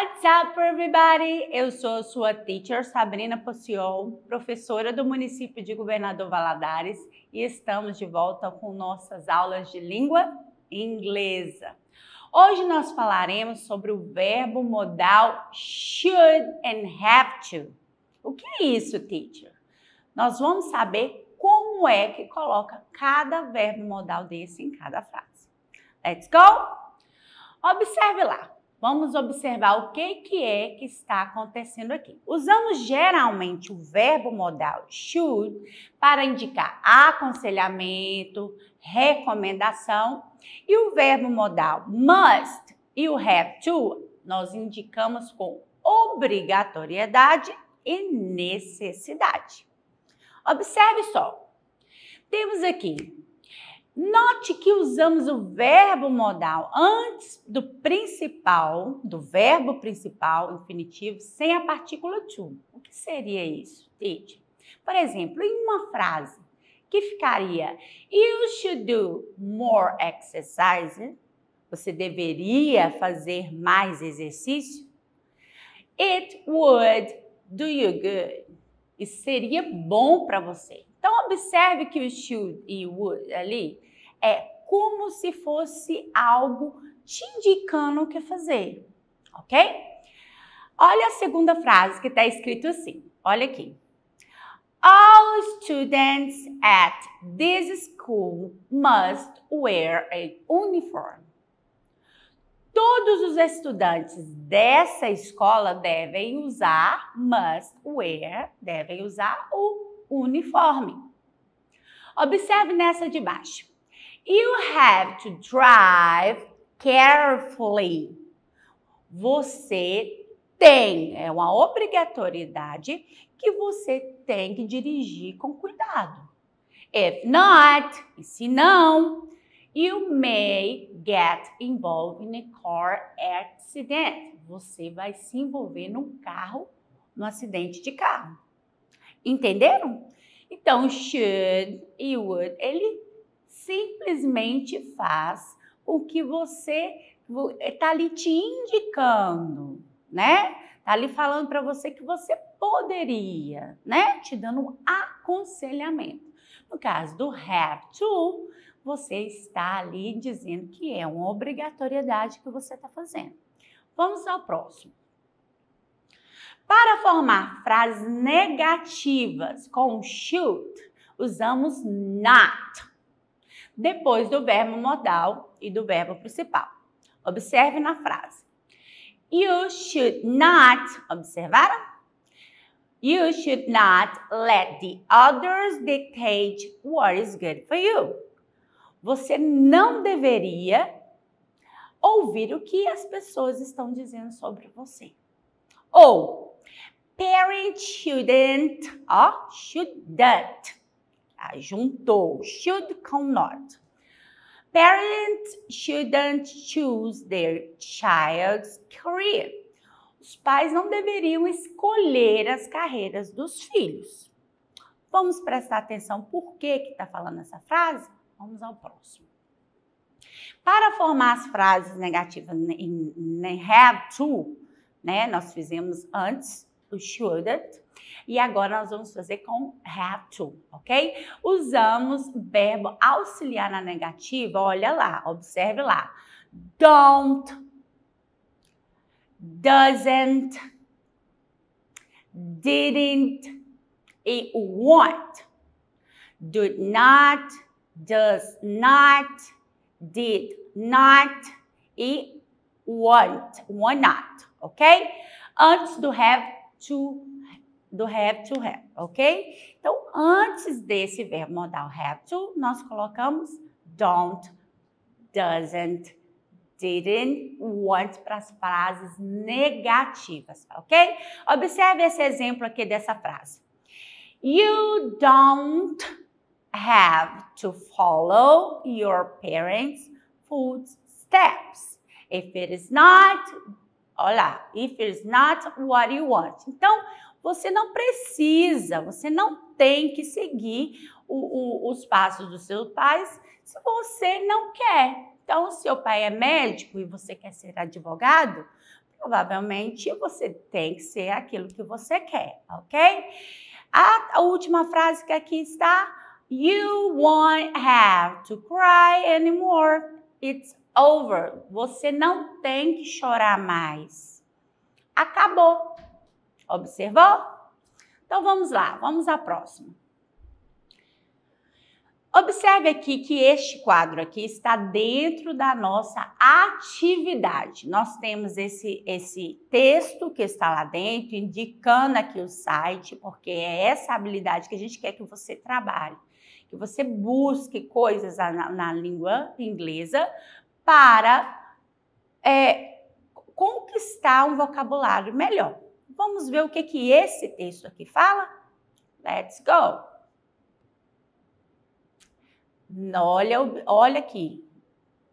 What's up, everybody? Eu sou sua teacher Sabrina Pociol, professora do município de Governador Valadares, e estamos de volta com nossas aulas de língua inglesa. Hoje nós falaremos sobre o verbo modal should and have to. O que é isso, teacher? Nós vamos saber como é que coloca cada verbo modal desse em cada frase. Let's go! Observe lá. Vamos observar o que, que é que está acontecendo aqui. Usamos geralmente o verbo modal should para indicar aconselhamento, recomendação, e o verbo modal must e o have to nós indicamos com obrigatoriedade e necessidade. Observe só. Temos aqui Note que usamos o verbo modal antes do principal, do verbo principal, infinitivo, sem a partícula to. O que seria isso, Tite? Por exemplo, em uma frase que ficaria You should do more exercise. Você deveria fazer mais exercício. It would do you good. Isso seria bom para você. Então, observe que o should e o would ali é como se fosse algo te indicando o que fazer, ok? Olha a segunda frase que está escrito assim. Olha aqui. All students at this school must wear a uniform. Todos os estudantes dessa escola devem usar, must wear, devem usar o uniforme. Observe nessa de baixo. You have to drive carefully. Você tem, é uma obrigatoriedade que você tem que dirigir com cuidado. If not, e se não, you may get involved in a car accident. Você vai se envolver num carro, num acidente de carro. Entenderam? Então, should e would, ele simplesmente faz o que você está eh, ali te indicando, né? Está ali falando para você que você poderia, né? Te dando um aconselhamento. No caso do have to, você está ali dizendo que é uma obrigatoriedade que você está fazendo. Vamos ao próximo. Para formar frases negativas com should, usamos not depois do verbo modal e do verbo principal. Observe na frase. You should not, observaram? You should not let the others dictate what is good for you. Você não deveria ouvir o que as pessoas estão dizendo sobre você. Ou parents shouldn't, ó, shouldn't ah, juntou should com not. Parents shouldn't choose their child's career. Os pais não deveriam escolher as carreiras dos filhos. Vamos prestar atenção por que que está falando essa frase? Vamos ao próximo. Para formar as frases negativas né, em, em né, have to, né, nós fizemos antes o shouldn't, e agora nós vamos fazer com have to, ok? Usamos verbo auxiliar na negativa, olha lá, observe lá. Don't, doesn't, didn't e want. Do not, does not, did not e want, want not, ok? Antes do have to do have to have, ok? Então, antes desse verbo modal have to, nós colocamos don't, doesn't, didn't, want para as frases negativas, ok? Observe esse exemplo aqui dessa frase. You don't have to follow your parents' footsteps. If it is not, olha lá, if it is not what you want. Então, você não precisa, você não tem que seguir o, o, os passos dos seus pais se você não quer. Então, se seu pai é médico e você quer ser advogado, provavelmente você tem que ser aquilo que você quer, ok? A, a última frase que aqui está: You won't have to cry anymore. It's over. Você não tem que chorar mais. Acabou. Observou? Então vamos lá, vamos à próxima. Observe aqui que este quadro aqui está dentro da nossa atividade. Nós temos esse, esse texto que está lá dentro, indicando aqui o site, porque é essa habilidade que a gente quer que você trabalhe, que você busque coisas na, na língua inglesa para é, conquistar um vocabulário melhor. Vamos ver o que, que esse texto aqui fala? Let's go! Olha, olha aqui.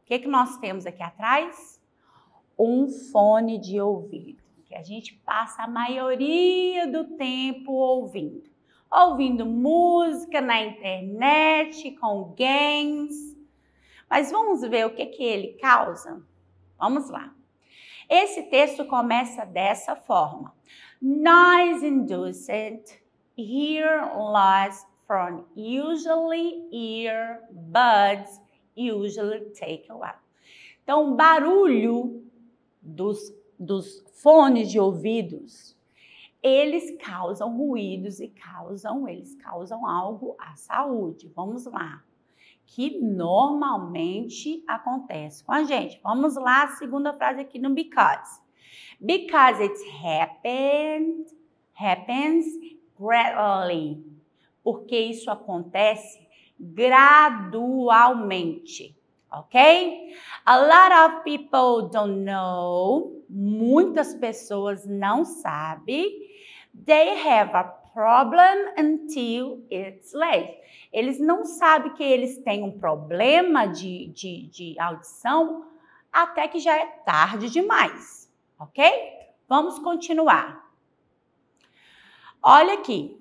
O que, que nós temos aqui atrás? Um fone de ouvido, que a gente passa a maioria do tempo ouvindo. Ouvindo música na internet, com games. Mas vamos ver o que, que ele causa? Vamos lá. Esse texto começa dessa forma: Noise inducent, hear loss from usually earbuds usually take a while. Então, barulho dos, dos fones de ouvidos, eles causam ruídos e causam, eles causam algo à saúde. Vamos lá que normalmente acontece com a gente. Vamos lá, a segunda frase aqui no because. Because it's happened, happens gradually. Porque isso acontece gradualmente, ok? A lot of people don't know, muitas pessoas não sabem. They have a problem until it's late. Eles não sabem que eles têm um problema de, de, de audição até que já é tarde demais, ok? Vamos continuar. Olha aqui.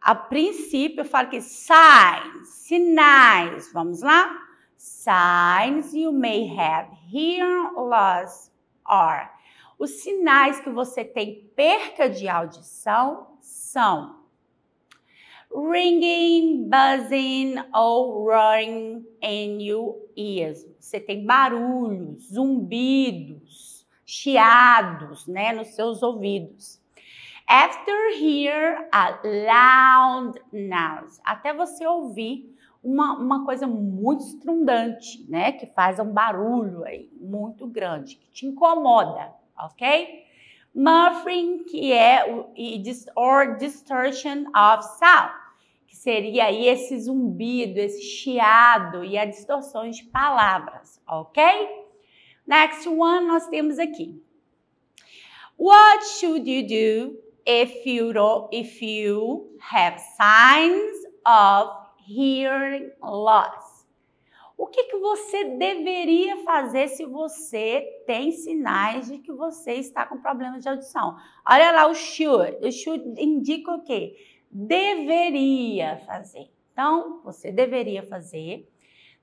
A princípio, eu falo que signs, sinais. Vamos lá? Signs you may have hearing loss are. Os sinais que você tem perca de audição são ringing, buzzing ou roaring in your ears. Você tem barulhos, zumbidos, chiados, né, nos seus ouvidos. After hear a loud noise. Até você ouvir uma, uma coisa muito estrondante, né, que faz um barulho aí muito grande, que te incomoda, ok? muffling, que é o e or distortion of sound, que seria aí esse zumbido, esse chiado e a distorção de palavras, ok? Next one nós temos aqui. What should you do if you if you have signs of hearing loss? O que, que você deveria fazer se você tem sinais de que você está com problemas de audição? Olha lá o should. O should indica o quê? Deveria fazer. Então, você deveria fazer.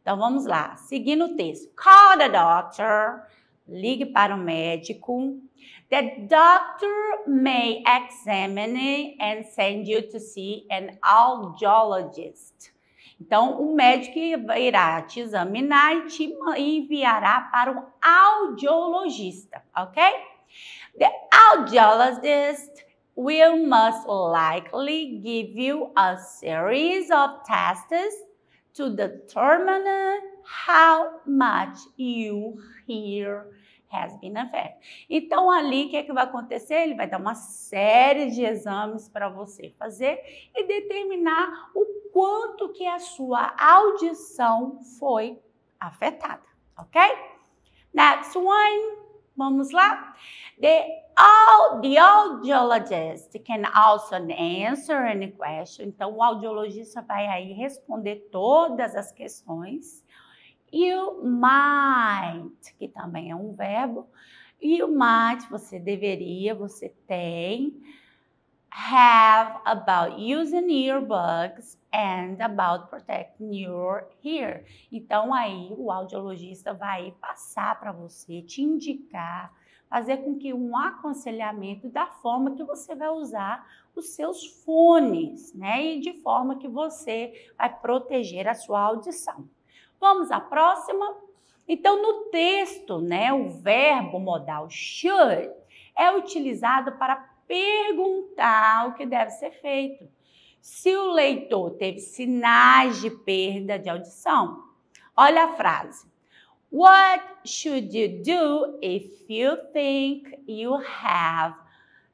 Então, vamos lá. Seguindo o texto. Call the doctor. Ligue para o médico. The doctor may examine and send you to see an audiologist. Então, o médico irá te examinar e te enviará para um audiologista, ok? The audiologist will most likely give you a series of tests to determine how much you hear has been affected. Então, ali, o que, é que vai acontecer? Ele vai dar uma série de exames para você fazer e determinar o quanto que a sua audição foi afetada, ok? Next one. Vamos lá? The, all, the audiologist can also answer any question. Então, o audiologista vai aí responder todas as questões. You might, que também é um verbo. You might, você deveria, você tem. Have about using earbuds and about protecting your ear. Então aí o audiologista vai passar para você, te indicar, fazer com que um aconselhamento da forma que você vai usar os seus fones, né? E de forma que você vai proteger a sua audição. Vamos à próxima? Então, no texto, né, o verbo modal should é utilizado para perguntar o que deve ser feito. Se o leitor teve sinais de perda de audição, olha a frase. What should you do if you think you have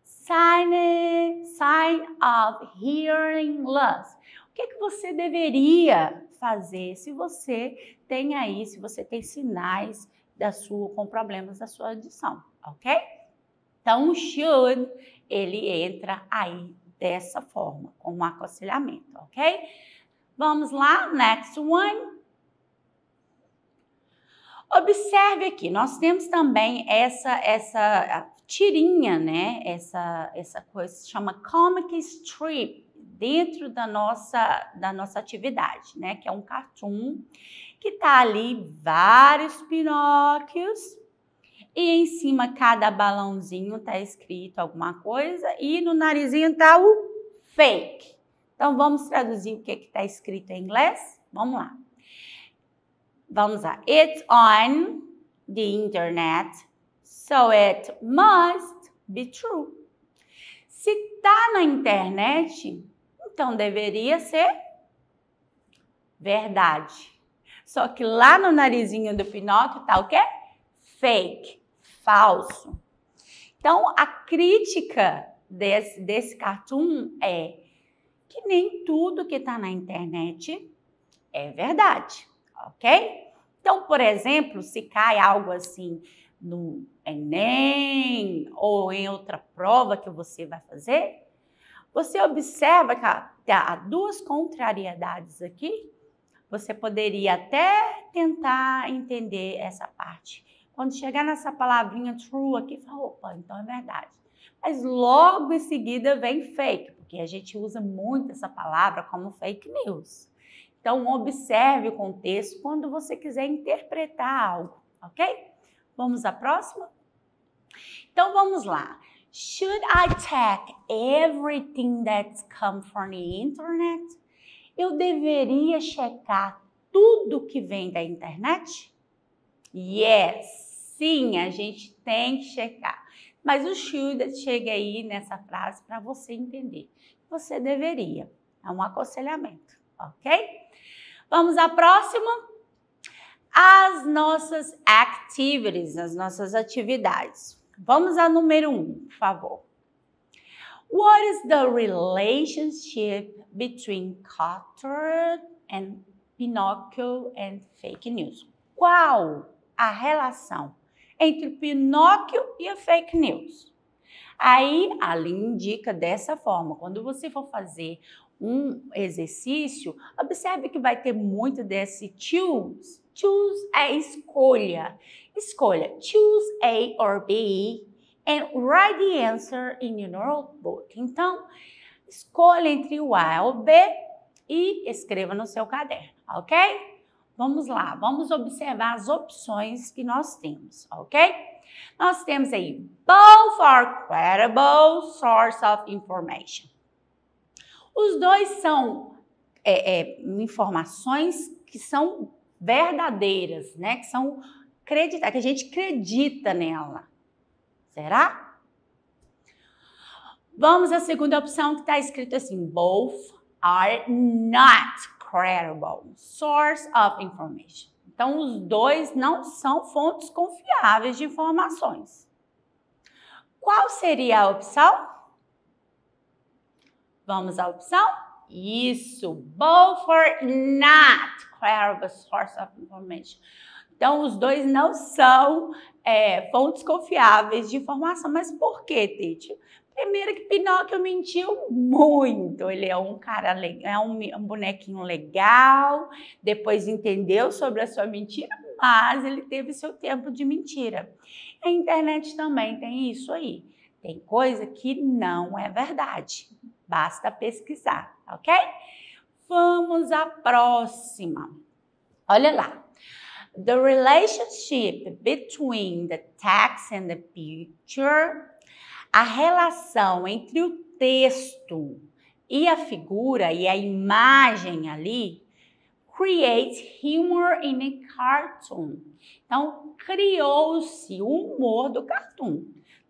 sign, sign of hearing loss? O que, é que você deveria fazer se você tem aí, se você tem sinais da sua com problemas da sua audição, ok? Então, o should ele entra aí dessa forma, com aconselhamento, ok? Vamos lá, next one. Observe aqui, nós temos também essa essa tirinha, né? Essa essa coisa se chama comic strip dentro da nossa, da nossa atividade, né? Que é um cartoon que tá ali vários Pinóquios e em cima cada balãozinho tá escrito alguma coisa e no narizinho tá o fake. Então vamos traduzir o que que tá escrito em inglês? Vamos lá. Vamos lá. It's on the internet, so it must be true. Se tá na internet, então deveria ser verdade. Só que lá no narizinho do Pinóquio tá o quê? Fake, falso. Então a crítica desse, desse cartoon é que nem tudo que está na internet é verdade, ok? Então, por exemplo, se cai algo assim no Enem ou em outra prova que você vai fazer, você observa que há, há duas contrariedades aqui. Você poderia até tentar entender essa parte. Quando chegar nessa palavrinha true aqui, fala, opa, então é verdade. Mas logo em seguida vem fake, porque a gente usa muito essa palavra como fake news. Então, observe o contexto quando você quiser interpretar algo, ok? Vamos à próxima? Então, vamos lá. Should I check everything that's come from the internet? Eu deveria checar tudo que vem da internet? Yes, sim, a gente tem que checar. Mas o should chega aí nessa frase para você entender. Você deveria. É um aconselhamento, ok? Vamos à próxima? As nossas activities, as nossas atividades. Vamos ao número um, por favor. What is the relationship between Carter and Pinocchio and fake news? Qual a relação entre Pinocchio e a fake news? Aí ali indica dessa forma, quando você for fazer um exercício, observe que vai ter muito desse tools Choose é escolha. Escolha. Choose A or B and write the answer in your notebook. Então, escolha entre o A ou B e escreva no seu caderno, ok? Vamos lá, vamos observar as opções que nós temos, ok? Nós temos aí both are credible source of information. Os dois são é, é, informações que são verdadeiras, né? Que são acreditar, que a gente acredita nela. Será? Vamos à segunda opção que está escrito assim: both are not credible source of information. Então, os dois não são fontes confiáveis de informações. Qual seria a opção? Vamos à opção isso. Both are not credible é source of information. Então, os dois não são é, fontes confiáveis de informação. Mas por que, Tete? Primeiro que Pinóquio mentiu muito. Ele é um cara legal, é um, um bonequinho legal. Depois entendeu sobre a sua mentira, mas ele teve seu tempo de mentira. A internet também tem isso aí. Tem coisa que não é verdade. Basta pesquisar. Tá ok? Vamos à próxima. Olha lá. The relationship between the text and the picture. A relação entre o texto e a figura e a imagem ali create humor in a cartoon. Então, criou-se o humor do cartoon.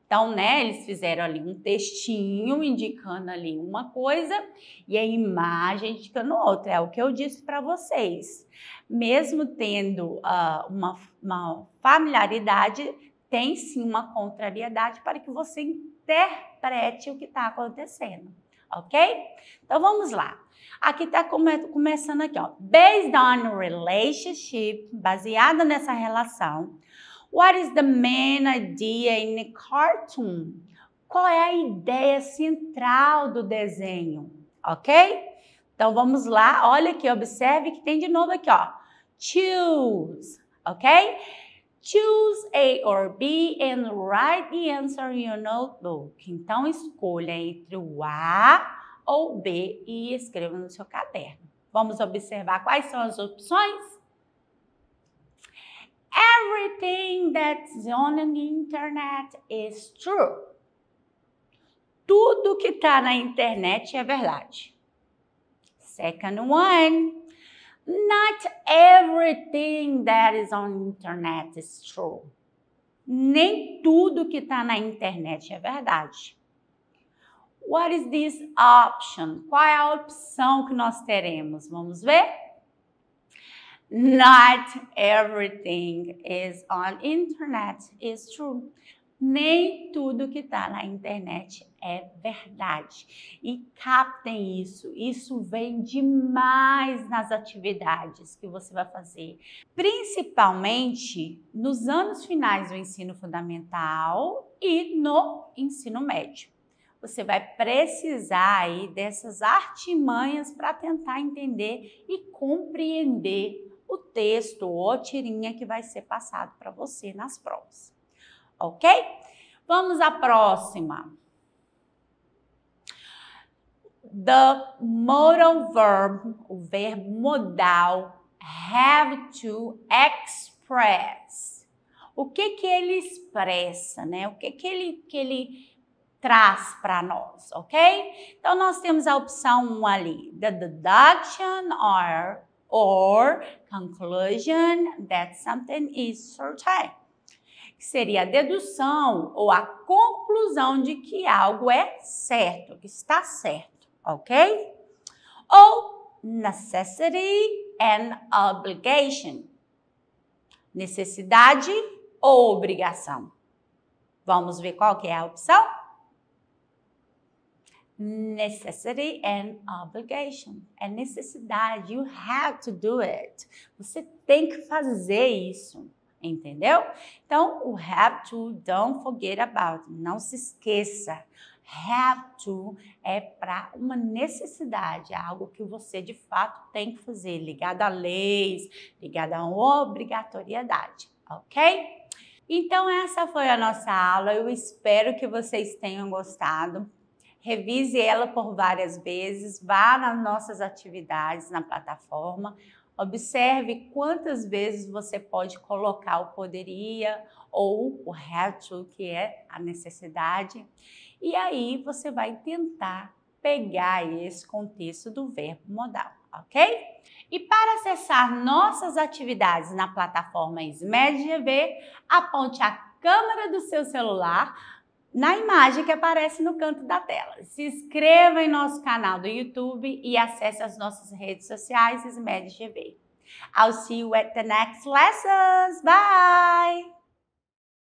Então, né, eles fizeram ali um textinho indicando ali uma coisa e a imagem indicando outra. É o que eu disse para vocês. Mesmo tendo uh, uma, uma familiaridade, tem sim uma contrariedade para que você interprete o que está acontecendo, ok? Então vamos lá. Aqui está come começando aqui, ó. Based on relationship, baseada nessa relação, What is the main idea in the cartoon? Qual é a ideia central do desenho? Ok? Então vamos lá, olha aqui, observe que tem de novo aqui, ó. Choose, ok? Choose A or B and write the answer in your notebook. Então escolha entre o A ou B e escreva no seu caderno. Vamos observar quais são as opções? Everything that's on the internet is true. Tudo que está na internet é verdade. Second one. Not everything that is on internet is true. Nem tudo que está na internet é verdade. What is this option? Qual é a opção que nós teremos? Vamos ver? Not everything is on internet is true. Nem tudo que está na internet é verdade. E captem isso. Isso vem demais nas atividades que você vai fazer, principalmente nos anos finais do ensino fundamental e no ensino médio. Você vai precisar aí dessas artimanhas para tentar entender e compreender o texto ou a tirinha que vai ser passado para você nas provas. Ok? Vamos à próxima. The modal verb, o verbo modal, have to express. O que que ele expressa, né? O que que ele, que ele traz para nós, ok? Então, nós temos a opção 1 ali, the deduction or or conclusion that something is certain. Que seria a dedução ou a conclusão de que algo é certo, que está certo, ok? Ou necessity and obligation. Necessidade ou obrigação. Vamos ver qual que é a opção? necessity and obligation. É necessidade. You have to do it. Você tem que fazer isso. Entendeu? Então, o have to, don't forget about. Não se esqueça. Have to é para uma necessidade, é algo que você de fato tem que fazer, ligado a leis, ligado a obrigatoriedade, ok? Então, essa foi a nossa aula. Eu espero que vocês tenham gostado. Revise ela por várias vezes, vá nas nossas atividades na plataforma, observe quantas vezes você pode colocar o poderia ou o have to, que é a necessidade, e aí você vai tentar pegar esse contexto do verbo modal, ok? E para acessar nossas atividades na plataforma SMED GV, aponte a câmera do seu celular na imagem que aparece no canto da tela. Se inscreva em nosso canal do YouTube e acesse as nossas redes sociais, SMED TV. I'll see you at the next lessons. Bye!